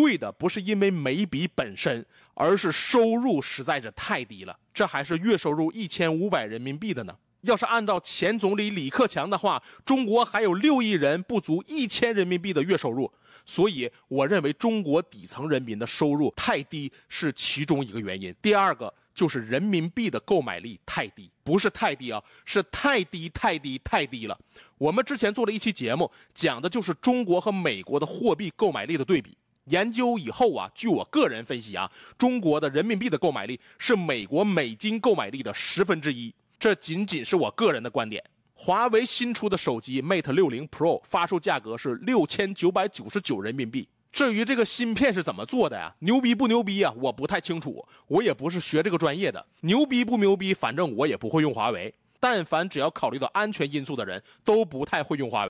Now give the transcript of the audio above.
贵的不是因为每笔本身，而是收入实在是太低了。这还是月收入一千五百人民币的呢。要是按照前总理李克强的话，中国还有六亿人不足一千人民币的月收入。所以我认为中国底层人民的收入太低是其中一个原因。第二个就是人民币的购买力太低，不是太低啊，是太低太低太低了。我们之前做了一期节目，讲的就是中国和美国的货币购买力的对比。研究以后啊，据我个人分析啊，中国的人民币的购买力是美国美金购买力的十分之一。这仅仅是我个人的观点。华为新出的手机 Mate 六零 Pro 发售价格是六千九百九十九人民币。至于这个芯片是怎么做的呀？牛逼不牛逼呀？我不太清楚，我也不是学这个专业的。牛逼不牛逼？反正我也不会用华为。但凡只要考虑到安全因素的人，都不太会用华为。